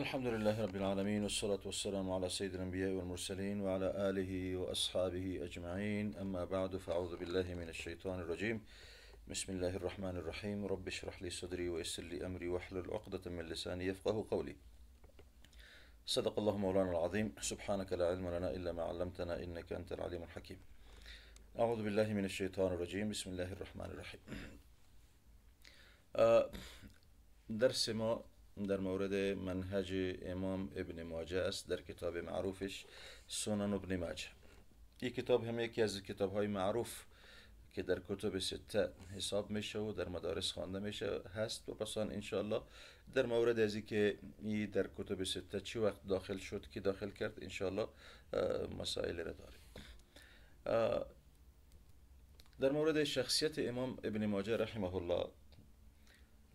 الحمد لله رب العالمين والصلاة والسلام على سيد الأنبياء والمرسلين وعلى آله وأصحابه أجمعين أما بعد فأعوذ بالله من الشيطان الرجيم بسم الله الرحمن الرحيم رب اشرح لي صدري ويسر لي أمري واحلل عقدة من لساني يفقه قولي صدق الله مولانا العظيم سبحانك لا علم لنا إلا ما علمتنا إنك أنت العليم الحكيم أعوذ بالله من الشيطان الرجيم بسم الله الرحمن الرحيم آه، درس ما در مورد منهج امام ابن ماجه است در کتاب معروفش سنن ابن ماجه این کتاب هم یکی از کتاب های معروف که در کتب سته حساب میشه و در مدارس خوانده میشه هست و پس انشاءالله در مورد از که ای در کتب سته چی وقت داخل شد که داخل کرد انشاءالله مسائل را داریم در مورد شخصیت امام ابن ماجه رحمه الله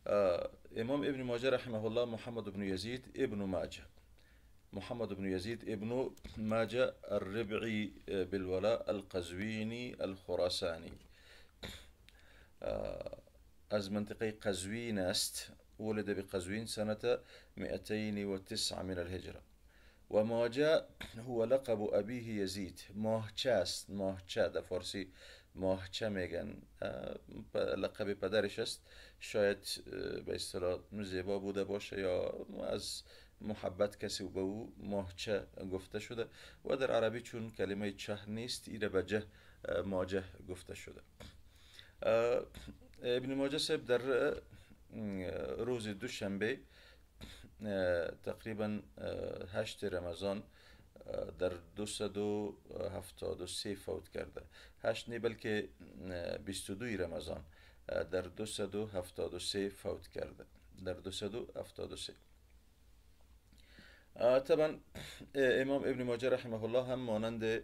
آه، إمام ابن ماجه رحمه الله محمد بن يزيد ابن ماجه محمد بن يزيد ابن ماجه الربعي آه، بالولاء القزويني الخراساني آه، از منطقة قزوين است ولد بقزوين سنة 209 من الهجرة وماجه هو لقب أبيه يزيد ماهچه است ماهچه ده فارسي ماهچه میگن لقب پدرش است شاید به اصطلاح زیبا بوده باشه یا از محبت کسی به او ماهچه گفته شده و در عربی چون کلمه چه نیست ایره به ماجه گفته شده ابن ماجه صاحب در روز دوشنبه تقریبا هشت رمضان در 273 فوت کرده 8 نه بلکه 22 رمضان در 273 فوت کرده در 273 طبعا امام ابن ماجه رحمه الله هم مانند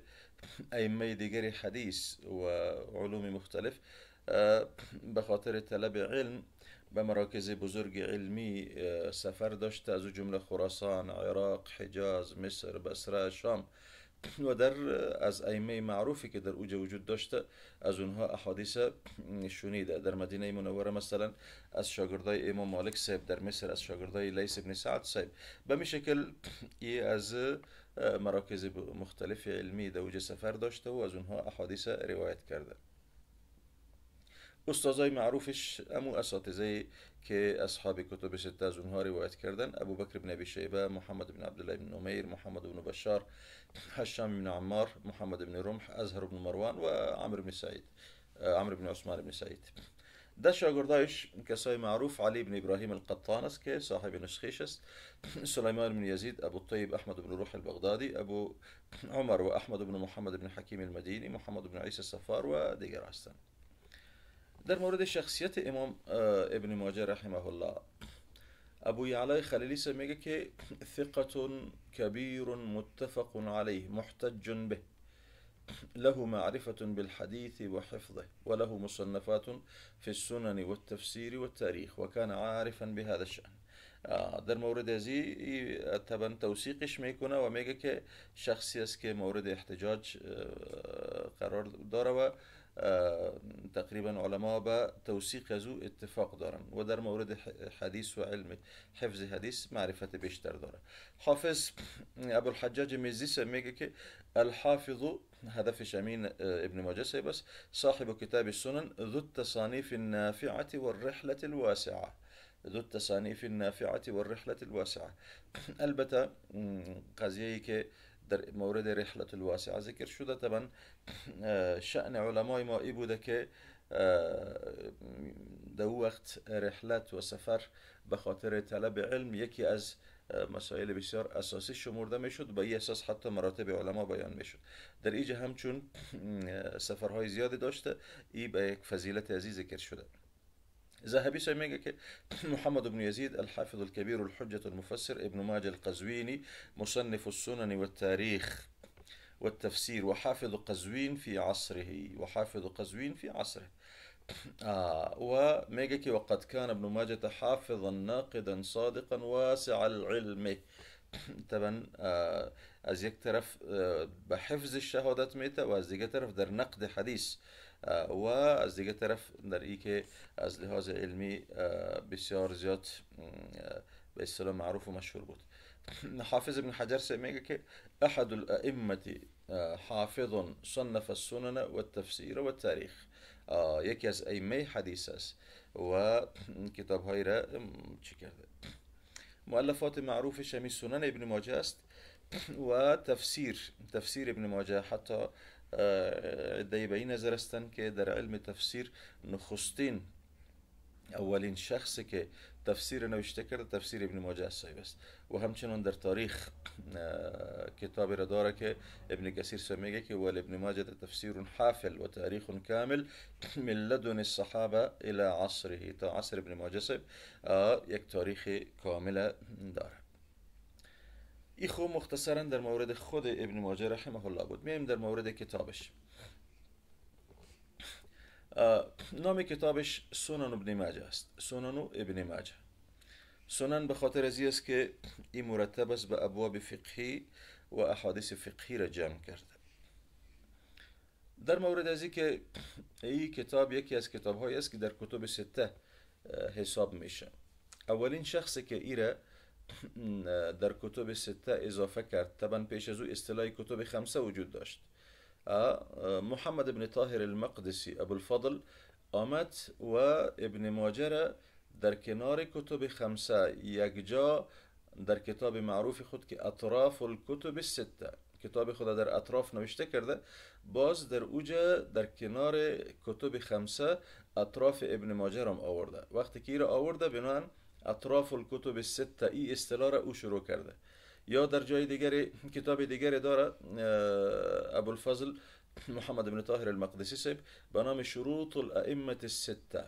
ائمه دیگر حدیث و علوم مختلف به خاطر طلب علم به مراکز بزرگ علمی سفر داشته از جمله خراسان، عراق، حجاز، مصر، بسره، شام و در از ائمه معروفی که در اوجه وجود داشته از اونها احادیث شنیده در مدینه منوره مثلا از شاگردای امام مالک صاحب در مصر از شاگردای لیس ابن سعد صاحب به می شکل ای از مراکز مختلف علمی در اوجه سفر داشته و از اونها احادیث روایت کرده استاذای معروفش امو اساتذه که اصحاب کتب سته از اونها روایت کردن ابو بکر بن ابی شیبه محمد بن عبدالله بن نمیر محمد بن بشار هشام بن عمار محمد بن رمح ازهر بن مروان و بن سعید آه، عمر بن عثمان بن سعید ده شاگردایش کسای معروف علی بن ابراهیم القطان است که صاحب نسخیش است سلیمان بن یزید ابو الطیب احمد بن روح البغدادی ابو عمر و احمد بن محمد بن حکیم المدینی محمد بن عیسی صفار و دیگر هستند در مورد شخصیت امام اه، ابن ماجه رحمه الله ابو خلیلی خليلي میگه که ثقة كبير متفق عليه محتج به له معرفة بالحديث وحفظه وله مصنفات في السنن والتفسير والتاريخ وكان عارفا بهذا الشأن اه، در مورد زي طبعا توثیقش میکنه و میگه که شخصی است که مورد احتجاج اه، قرار داره و آه، تقريبا علماء به توثیق از اتفاق دارن و در مورد حديث و علم حفظ حديث معرفة بيشتر داره حافظ الحجاج مزیسه ميگه که الحافظ هدف شمين آه، ابن ماجه بس صاحب كتاب السنن ذو التصانيف النافعه والرحله الواسعه ذو التصانيف النافعه والرحله الواسعه البته قضيه که در مورد رحلت الواسعه ذکر شده طبعا شأن علمای ما ای بوده که در وقت رحلت و سفر به خاطر طلب علم یکی از مسائل بسیار اساسی شمرده میشد به این اساس حتی مراتب علما بیان میشد در اینجا همچون سفرهای زیادی داشته ای به یک فضیلت عزیز ذکر شده الذهبي سميك محمد بن يزيد الحافظ الكبير الحجة المفسر ابن ماجه القزويني مصنف السنن والتاريخ والتفسير وحافظ قزوين في عصره وحافظ قزوين في عصره آه وميجكي وقد كان ابن ماجة حافظا ناقدا صادقا واسع العلم طبعا آه از یک طرف آه، بحفظ شهادت میته و از دیگه طرف در نقد حدیث و از دیگه طرف در ای که از لحاظ علمی اه، بسیار زیاد اه، به اصطلاح معروف و مشهور بود حافظ ابن حجر سه میگه که احد الائمه اه، حافظ صنف السنن والتفسير والتاريخ یکی از ائمه حدیث است و کتاب های را چی کرده مؤلفات معروف شمی سنن ابن ماجه است و تفسیر تفسیر ابن ماجه حتی آه، دا يبين زرستن که در علم تفسیر نخستین اولین شخص که تفسیر نوشته کرده تفسیر ابن ماجه صاحب است و همچنان در تاریخ آه، کتابی را داره که ابن کثیر سو میگه که ول ابن ماجه تفسیر حافل و تاریخ کامل من لدن الصحابه الى عصره تا عصر ابن ماجه صاحب آه، یک تاریخ کامل داره ای خوب مختصرا در مورد خود ابن ماجه رحمه الله بود میایم در مورد کتابش نام کتابش سنن ابن ماجه است سنن ابن ماجه سنن به خاطر ازی است که این مرتب است به ابواب فقهی و احادیث فقهی را جمع کرده در مورد ازی که این کتاب یکی از کتاب هایی است که در کتب سته حساب میشه اولین شخصی که ایره در کتب سته اضافه کرد طبعا پیش از او اصطلاح کتب خمسه وجود داشت محمد ابن طاهر المقدسی ابو الفضل آمد و ابن ماجر در کنار کتب خمسه یکجا در کتاب معروف خود که اطراف کتب سته کتاب خود در اطراف نوشته کرده باز در اوجا در کنار کتب خمسه اطراف ابن ماجرم آورده وقتی که ای را آورده بنان اطراف الکتب السته ای استلاره او شروع کرده یا در جای دیگر کتاب دیگری داره الفضل محمد بن طاهر المقدسی سب به نام شروط الائمه السته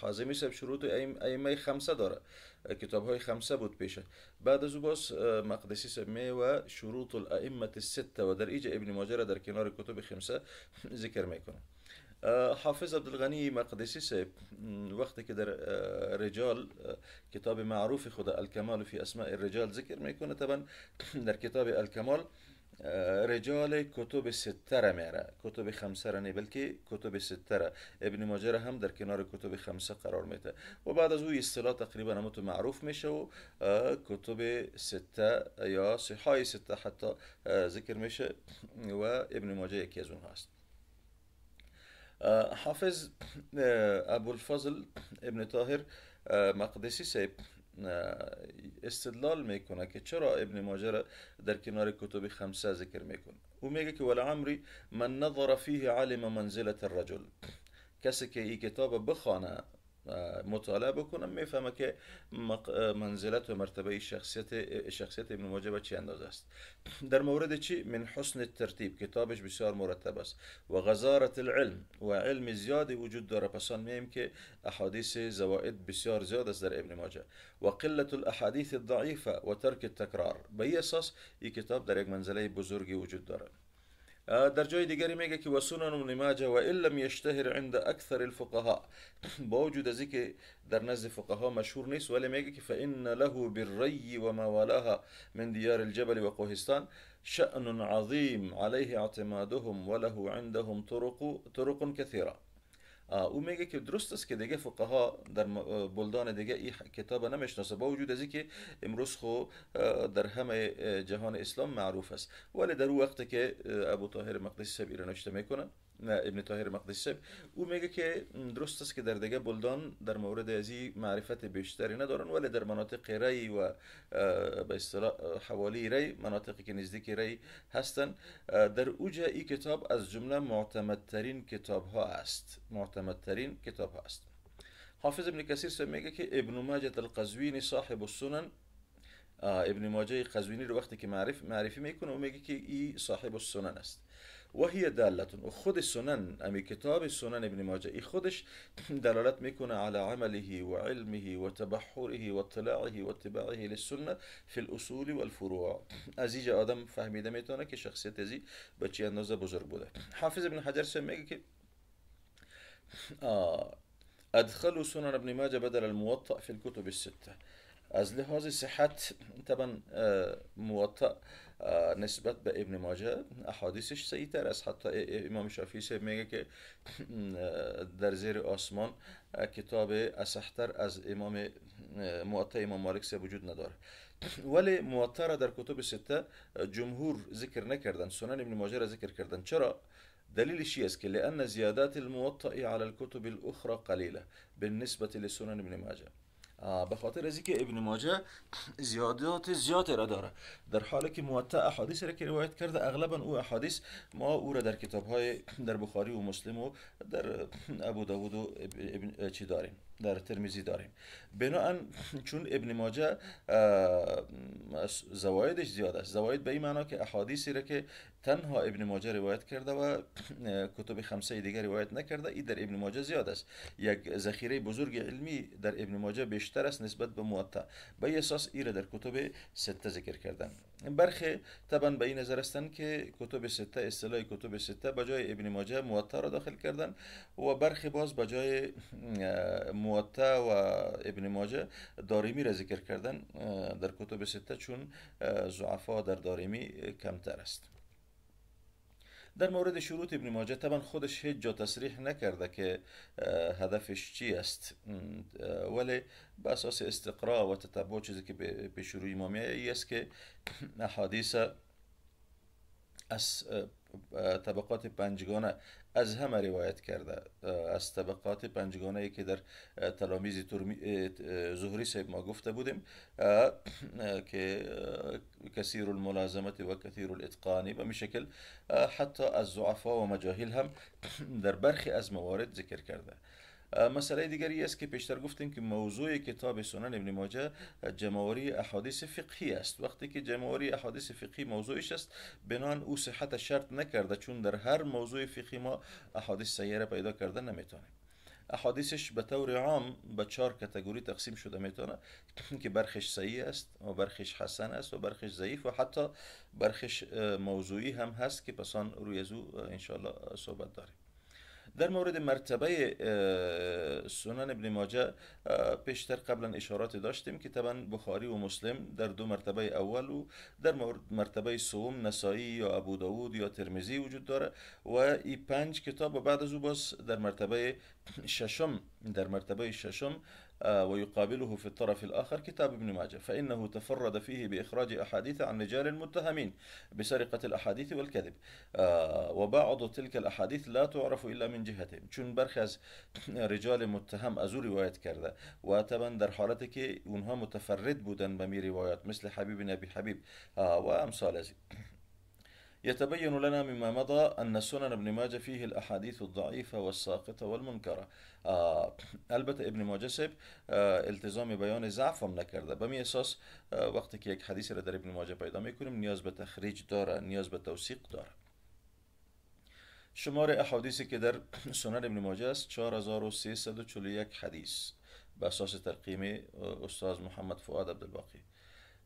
حازمی سب شروط ائمه خمسه داره کتاب های خمسه بود پیشه بعد از او باز مقدسی صاحب می و شروط الائمه السته و در ایج ابن ماجه در کنار کتب خمسه ذکر میکنه حافظ عبدالغنی مقدسی صاحب وقتی که در رجال کتاب معروف خود الکمال فی اسماء الرجال ذکر میکنه طبعا در کتاب الکمال رجال کتب ستره میره کتب خمسه را نه بلکه کتب ستره ابن ماجه هم در کنار کتب خمسه قرار میده و بعد از او اصطلاح تقریبا هم تو معروف میشه و کتب سته یا صحای سته حتی ذکر میشه و ابن ماجه یکی از اونها است حافظ ابو الفضل ابن طاهر مقدسی سیب استدلال میکنه که چرا ابن ماجر در کنار کتب خمسه ذکر میکنه او میگه که ولعمری من نظر فیه علم منزلت الرجل کسی که این کتاب بخوانه مطالعه بکنم میفهمه که منزلت و مرتبه شخصیت شخصیت ابن ماجه به چه اندازه است در مورد چی من حسن ترتیب کتابش بسیار مرتب است و غزارت العلم و علم زیادی وجود داره پس آن که احادیث زوائد بسیار زیاد است در ابن ماجه و قلت الاحادیث الضعیفه و ترک التکرار به اساس این کتاب در یک منزله بزرگی وجود داره آه، در جای دیگری میگه که وسنن ابن ماجه و الا لم یشتهر عند اکثر الفقهاء با وجود از که در نزد فقها مشهور نیست ولی میگه که فان له بالری و ما والاها من دیار الجبل و کوهستان شأن عظیم عليه اعتمادهم وله عندهم طرق طرق كثيره او میگه که درست است که دیگه فقها در بلدان دیگه این کتاب نمیشناسه با وجود از که امروز خو در همه جهان اسلام معروف است ولی در وقت که ابو طاهر مقدسی سب نشته میکنه ابن طاهر مقدسی او میگه که درست است که در دیگه بلدان در مورد ازی معرفت بیشتری ندارن ولی در مناطق ری و به اصطلاح حوالی ری مناطقی که نزدیک ری هستن در اوجه این کتاب از جمله معتمدترین کتاب ها است معتمدترین کتاب است حافظ ابن کثیر صاحب میگه که ابن ماجه القزوینی صاحب السنن ابن ماجه قزوینی رو وقتی که معرف معرفی میکنه او میگه که این صاحب السنن است وهي دالة وخد السنن أمي كتاب السنن ابن ماجه إيه خودش دلالات ميكون على عمله وعلمه وتبحره واطلاعه واتباعه للسنة في الأصول والفروع أزيج آدم فهمي دميتونا كشخصية شخصیت بچي به چی بزرگ بوده حافظ ابن حجر سه كي که آه، أدخلوا سنن ابن ماجه بدل الموطأ في الكتب الستة از لحاظ صحت طبعا آه، موطأ نسبت به ابن ماجه احادیثش تر است حتی امام شافعی سه میگه که در زیر آسمان کتاب اصحتر از امام موطع امام مالک سه وجود نداره ولی موطع را در کتب سته جمهور ذکر نکردن سنن ابن ماجه را ذکر کردن چرا؟ است که لأن زيادات الموطع على الكتب الأخرى قليلة بالنسبة لسنن ابن ماجه به خاطر از که ابن ماجه زیادات زیادی را داره در حالی که موطع احادیث را که روایت کرده اغلبا او احادیث ما او را در کتاب های در بخاری و مسلم و در ابو داود و ابن چی داریم در ترمیزی داریم بناهن چون ابن ماجه زوایدش زیاد است زواید به این معنا که احادیثی را که تنها ابن ماجه روایت کرده و کتب خمسه دیگر روایت نکرده این در ابن ماجه زیاد است یک ذخیره بزرگ علمی در ابن ماجه بیشتر است نسبت به موطا به اساس را در کتب سته ذکر کردن برخی طبعا به این نظر هستند که کتب سته اصطلاح کتب سته به جای ابن ماجه موطا را داخل کردن و برخی باز به جای موطا و ابن ماجه دارمی را ذکر کردن در کتب سته چون ضعفا در دارمی کمتر است در مورد شروط ابن ماجه طبعا خودش هیچ جا تصریح نکرده که هدفش چی است ولی به اساس استقرا و تتبع چیزی که به شروع امامیه ای است که احادیث از طبقات پنجگانه از همه روایت کرده از طبقات پنجگانه ای که در تلامیز زهری صاحب ما گفته بودیم که كثير الملازمة وكثير الإتقان بمشكل آه، حتى از ومجاهلهم در برخی از موارد ذکر کرده آه، مسئله دیگری است که پیشتر گفتیم که موضوع کتاب سنن ابن ماجه آه، جماوری احادیث فقهی است وقتی که جماوری احادیث فقهی موضوعش است بنان او صحت شرط نکرده چون در هر موضوع فقهی ما احادیث سیره پیدا کرده نمیتونیم احادیثش به طور عام به چهار کتگوری تقسیم شده میتونه که برخش صحیح است و برخش حسن است و برخش ضعیف و حتی برخش موضوعی هم هست که پسان روی زو انشالله صحبت داریم در مورد مرتبه سنن ابن ماجه پیشتر قبلا اشارات داشتیم که طبعا بخاری و مسلم در دو مرتبه اول و در مرتبه سوم نسائی یا ابو داود یا ترمزی وجود داره و این پنج کتاب و بعد از او باز در مرتبه ششم در مرتبه ششم آه، ويقابله في الطرف الآخر كتاب ابن ماجه فإنه تفرد فيه بإخراج أحاديث عن رجال المتهمين بسرقة الأحاديث والكذب آه، وبعض تلك الأحاديث لا تعرف إلا من جهتهم چون برخز رجال متهم أزو او روایت کرده و در حالتی که اونها متفرد بودن بمي روايات مثل حبيب نبي حبيب آه، و امثال يتبين لنا مما مضى أن سنن ابن ماجه فيه الأحاديث الضعيفة والساقطة والمنكرة آه، البته ابن ماجه آه، التزام بيان ضعف هم نکرده به اساس آه، وقتی که یک حدیثی را در ابن ماجه پیدا میکنیم نیاز به تخریج داره نیاز به توثیق داره شمار احادیثی که در سنن ابن ماجه است 4341 حدیث به اساس ترقیم استاد محمد فؤاد عبدالباقی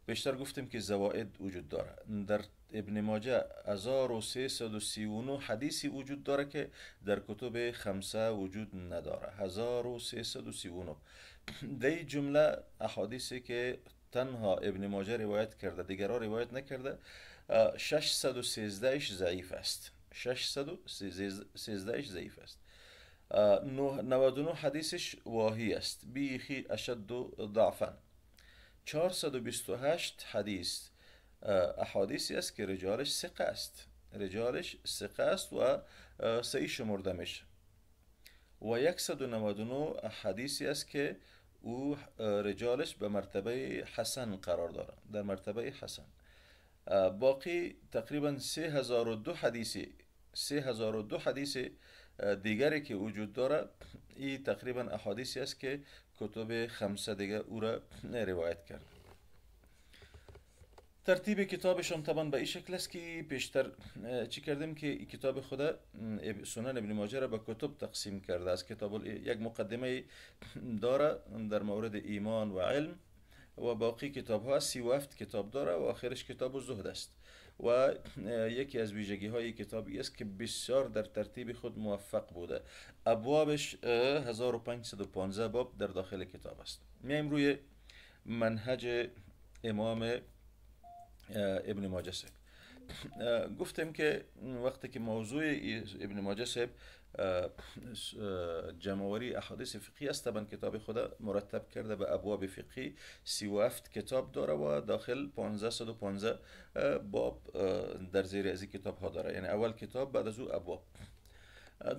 بیشتر گفتیم که زوائد وجود داره در ابن ماجه 1339 حدیثی وجود داره که در کتب خمسه وجود نداره 1339 دی جمله احادیثی که تنها ابن ماجه روایت کرده دیگرها روایت نکرده 613 اش ضعیف است 613 ضعیف است 99 حدیثش واهی است بیخی اشد ضعفن 428 حدیث احادیثی است که رجالش ثقه است رجالش ثقه است و سعی شمرده میشه و 199 حدیثی است که او رجالش به مرتبه حسن قرار داره در مرتبه حسن باقی تقریبا 3002 حدیثی 3002 حدیث دیگری که وجود داره این تقریبا احادیثی است که کتب خمسه دیگه او را روایت کرد ترتیب کتابش هم طبعا به این شکل است که پیشتر چی کردیم که کتاب خود سنن ابن ماجه را به کتب تقسیم کرده از کتاب یک مقدمه داره در مورد ایمان و علم و باقی کتاب ها سی و کتاب داره و آخرش کتاب و زهد است و یکی از ویژگی های کتابی است که بسیار در ترتیب خود موفق بوده ابوابش 1515 باب در داخل کتاب است میایم روی منهج امام ابن ماجه گفتیم که وقتی که موضوع ابن ماجه صاحب جمعوری احادیث فقهی است طبعا کتاب خود مرتب کرده به ابواب فقهی سی و کتاب داره و داخل پانزه باب در زیر از کتاب ها داره یعنی اول کتاب بعد از او ابواب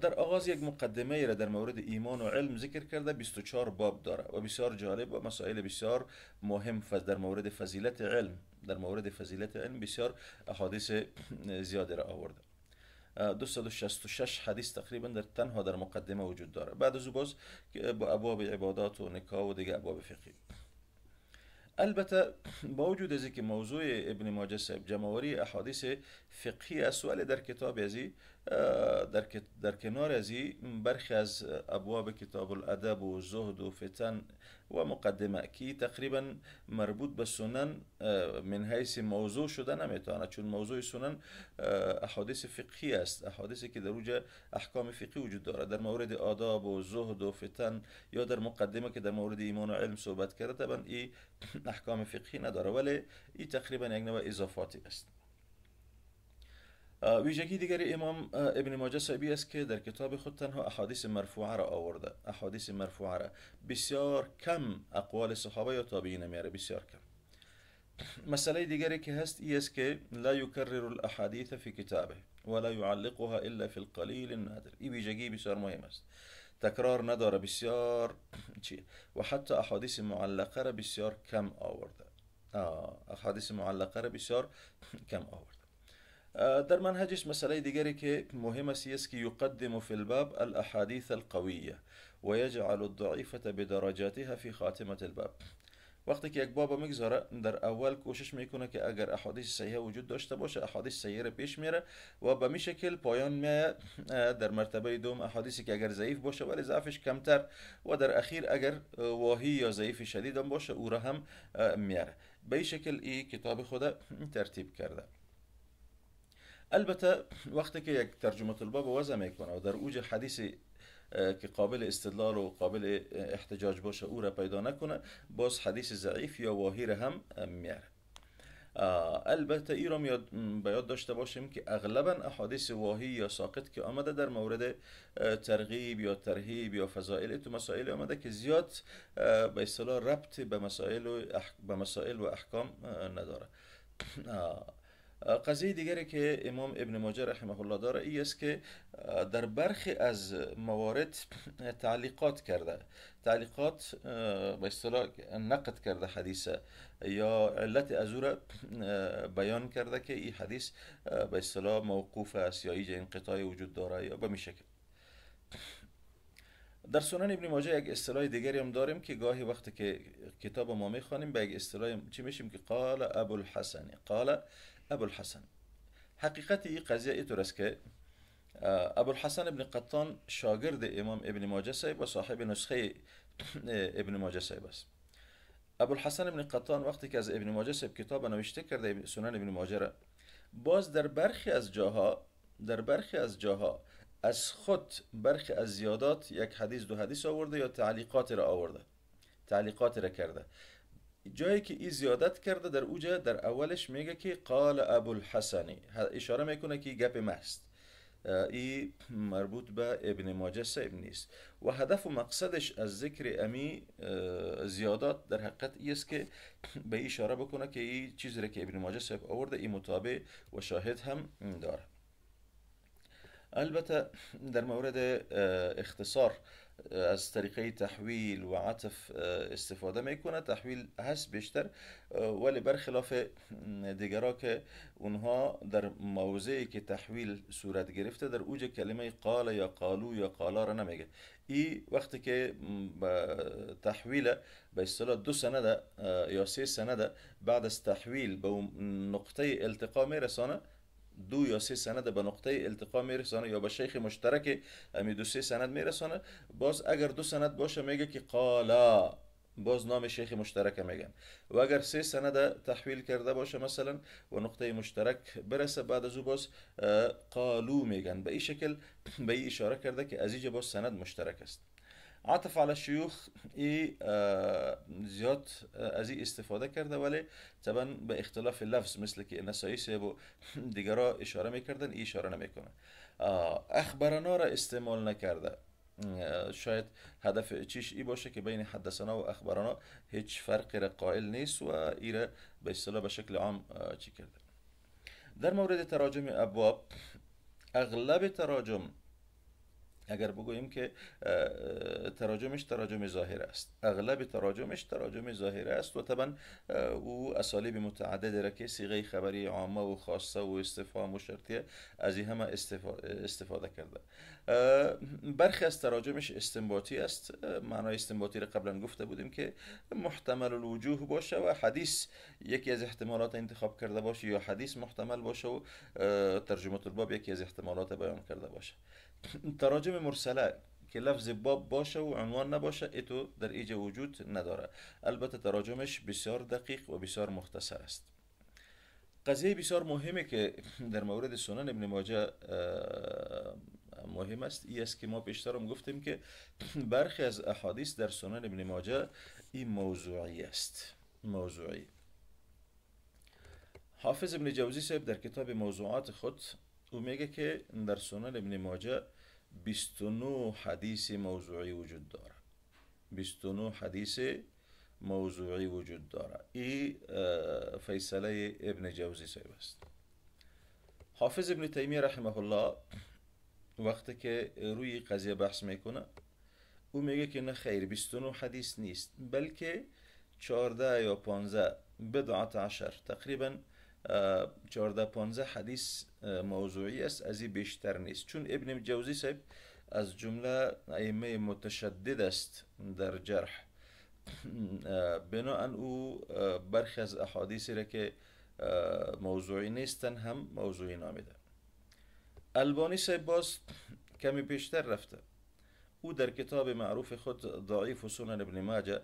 در آغاز یک مقدمه ای را در مورد ایمان و علم ذکر کرده 24 باب داره و بسیار جالب و مسائل بسیار مهم در مورد فضیلت علم در مورد فضیلت علم بسیار احادیث زیاده را آورده 266 حدیث تقریبا در تنها در مقدمه وجود داره بعد از باز با ابواب عبادات و نکاح و دیگه ابواب فقهی البته با وجود از که موضوع ابن ماجه صاحب جمعوری احادیث فقهی است در کتاب ازی در, در کنار از برخی از ابواب کتاب الادب و زهد و فتن و مقدمه که تقریبا مربوط به سنن من حیث موضوع شده نمیتونه چون موضوع سنن احادیث فقهی است احادیثی که در اوج احکام فقهی وجود داره در مورد آداب و زهد و فتن یا در مقدمه که در مورد ایمان و علم صحبت کرده طبعا این احکام فقهی نداره ولی این تقریبا یک نوع اضافاتی است آه، ویژگی دیگر امام آه، ابن ماجه صاحبی است که در کتاب خود تنها احادیث مرفوعه را آورده احادیث مرفوعه را بسیار کم اقوال صحابه یا تابعین میاره بسیار کم مسئله دیگری که هست ای است که لا یکرر الاحادیث فی کتابه ولا يعلقها الا فی القلیل النادر این ویژگی بسیار مهم است تکرار نداره بسیار چی و حتی احادیث معلقه را بسیار کم آورده آه، احادیث معلقه را بسیار کم آورده آه، در منهجش مسألة ديگری که مهمة سيسكي يقدم في الباب الأحاديث القوية ويجعل الضعيفة بدرجاتها في خاتمة الباب وقتی که یک بابا میگذاره در اول کوشش میکنه که اگر احادیث صحیحه وجود داشته باشه احادیث صحیحه را پیش میره و به می شکل پایان میه آه، در مرتبه دوم احادیثی که اگر ضعیف باشه ولی ضعفش کمتر و در اخیر اگر واهی یا ضعیف شدید هم باشه او را هم آه، میاره به شکل ای کتاب خود ترتیب کرده البته وقتی که یک ترجمه طلبه به وضع میکنه و در اوج حدیثی که قابل استدلال و قابل احتجاج باشه او را پیدا نکنه باز حدیث ضعیف یا واهی هم میاره البته ای را باید داشته باشیم که اغلبا احادیث واهی یا ساقط که آمده در مورد ترغیب یا ترهیب یا فضائل تو مسائل آمده که زیاد به اصطلاح ربط به به مسائل و احکام نداره قضیه دیگری که امام ابن ماجه رحمه الله داره ای است که در برخی از موارد تعلیقات کرده تعلیقات به اصطلاح نقد کرده حدیث یا علت از او بیان کرده که این حدیث به اصطلاح موقوف است یا این انقطاعی وجود داره یا به در سنن ابن ماجه یک اصطلاح دیگری هم داریم که گاهی وقتی که کتاب ما میخوانیم به یک اصطلاح چی میشیم که قال ابو الحسن قال ابوالحسن حقیقت این قضیه است که ابوالحسن ابن قطان شاگرد امام ابن ماجه صاحب و صاحب نسخه ابن ماجه صاحب است ابوالحسن ابن قطان وقتی که از ابن ماجه صاحب کتاب نوشته کرده سنن ابن ماجه را باز در برخی از جاها در برخی از جاها از خود برخی از زیادات یک حدیث دو حدیث آورده یا تعلیقات را آورده تعلیقات را کرده جایی که این زیادت کرده در اوجه در اولش میگه که قال ابو الحسنی اشاره میکنه که گپ مست ای مربوط به ابن ماجه سیب نیست و هدف و مقصدش از ذکر امی زیادات در حقیقت است که به اشاره بکنه که این چیزی را که ابن ماجه سیب آورده این مطابع و شاهد هم داره البته در مورد اختصار از طریقه تحویل و عطف استفاده میکنه تحویل هست بیشتر ولی برخلاف دیگرا که اونها در موضعی که تحویل صورت گرفته در اوج کلمه قال یا قالو یا قالا را نمیگه ای وقتی که تحویل به اصطلاح دو سنده یا سه سنده بعد از تحویل به نقطه التقا میرسانه دو یا سه سند به نقطه التقا میرسانه یا به شیخ مشترک امی دو سه سند میرسانه باز اگر دو سند باشه میگه که قالا باز نام شیخ مشترک میگن و اگر سه سند تحویل کرده باشه مثلا و نقطه مشترک برسه بعد از او باز قالو میگن به این شکل به ای اشاره کرده که از اینجا باز سند مشترک است عطف علی شیوخ ای زیاد از استفاده کرده ولی طبعا به اختلاف لفظ مثل که نسایی سیب و دیگرها اشاره میکردن ای اشاره نمیکنه اخبرنا را استعمال نکرده شاید هدف چیش ای باشه که بین حدثنا و اخبرنا هیچ فرقی را قائل نیست و ای را به اصطلاح به شکل عام چی کرده در مورد تراجم ابواب اغلب تراجم اگر بگوییم که تراجمش تراجم ظاهر است اغلب تراجمش تراجم ظاهر است و طبعا او اسالیب متعدد را که سیغه خبری عامه و خاصه و استفهام و از این همه استفاده کرده برخی از تراجمش استنباطی است معنای استنباطی را قبلا گفته بودیم که محتمل الوجوه باشه و حدیث یکی از احتمالات انتخاب کرده باشه یا حدیث محتمل باشه و ترجمه الباب یکی از احتمالات بیان کرده باشه تراجم مرسله که لفظ باب باشه و عنوان نباشه اتو در ایجا وجود نداره البته تراجمش بسیار دقیق و بسیار مختصر است قضیه بسیار مهمه که در مورد سنن ابن ماجه مهم است ای است که ما پیشترم گفتیم که برخی از احادیث در سنن ابن ماجه ای موضوعی است موضوعی حافظ ابن جوزی صاحب در کتاب موضوعات خود او میگه که در سنن ابن ماجه 29 حدیث موضوعی وجود داره 29 حدیث موضوعی وجود داره این فیصله ابن جوزی صاحب است حافظ ابن تیمیه رحمه الله وقتی که روی قضیه بحث میکنه او میگه که نه خیر 29 حدیث نیست بلکه 14 یا 15 بدعت عشر تقریبا 14 15 حدیث موضوعی است از این بیشتر نیست چون ابن جوزی صاحب از جمله ائمه متشدد است در جرح بناهن او برخی از احادیثی را که موضوعی نیستن هم موضوعی نامیده البانی صاحب باز کمی پیشتر رفته او در کتاب معروف خود ضعیف و سنن ابن ماجه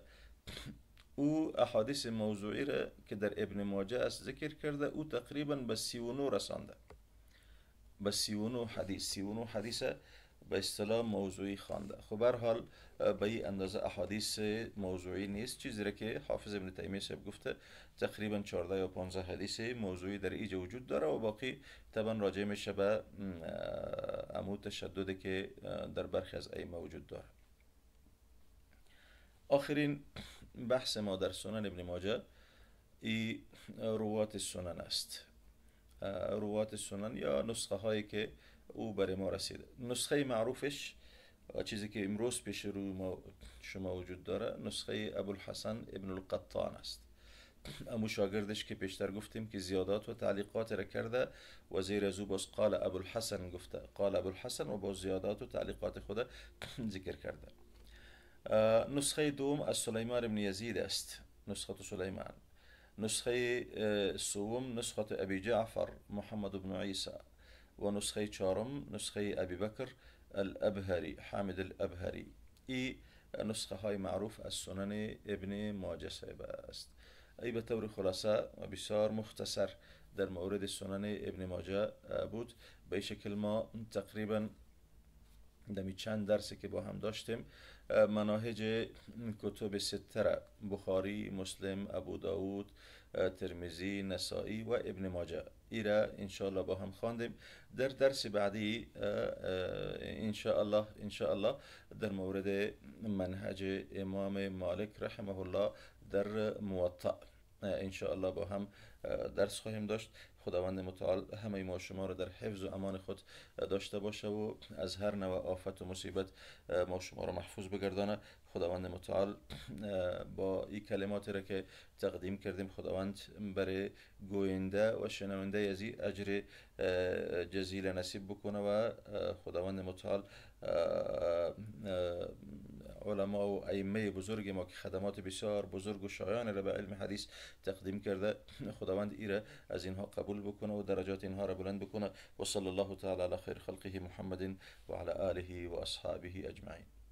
او احادیث موضوعی را که در ابن ماجه است ذکر کرده او تقریبا به 39 رسانده به 39 حدیث 39 حدیث به اصطلاح موضوعی خوانده خب هر حال به این اندازه احادیث موضوعی نیست چیزی را که حافظ ابن تیمیه صاحب گفته تقریبا 14 یا 15 حدیث موضوعی در اینجا وجود داره و باقی طبعا راجع میشه به امو تشددی که در برخی از ائمه وجود داره آخرین بحث ما در سنن ابن ماجه ای روات سنن است روات سنن یا نسخه هایی که او برای ما رسیده نسخه معروفش چیزی که امروز پیش رو ما شما وجود داره نسخه الحسن ابن القطان است امو شاگردش که پیشتر گفتیم که زیادات و تعلیقات را کرده و زیر از او باز قال الحسن گفته قال الحسن و با زیادات و تعلیقات خود ذکر کرده آه، نسخه دوم از سلیمان بن یزید است نسخه سلیمان نسخه آه، سوم نسخه ابی جعفر محمد بن عیسی و نسخه چهارم نسخه ابی بکر الابهری حامد الابهری ای نسخه های معروف از سنن ابن ماجه است ای به طور خلاصه و بسیار مختصر در مورد سنن ابن ماجه آه، بود به شکل ما تقریبا دمی چند درسی که با هم داشتیم مناهج کتب ستر بخاری مسلم ابو داود ترمیزی نسائی و ابن ماجه ایرا را انشاءالله با هم خواندیم در درس بعدی انشاءالله انشاءالله در مورد منهج امام مالک رحمه الله در موطع انشاءالله با هم درس خواهیم داشت خداوند متعال همه ما شما را در حفظ و امان خود داشته باشه و از هر نوع آفت و مصیبت ما شما را محفوظ بگردانه خداوند متعال با این کلماتی را که تقدیم کردیم خداوند برای گوینده و شنونده از این اجر جزیل نصیب بکنه و خداوند متعال علما و ائمه بزرگ ما که خدمات بسیار بزرگ و شایانی را به علم حدیث تقدیم کرده خداوند ای را از اینها قبول بکنه و درجات اینها را بلند بکنه و صلی الله تعالی علی خیر خلقه محمد و علی آله و اصحابه اجمعین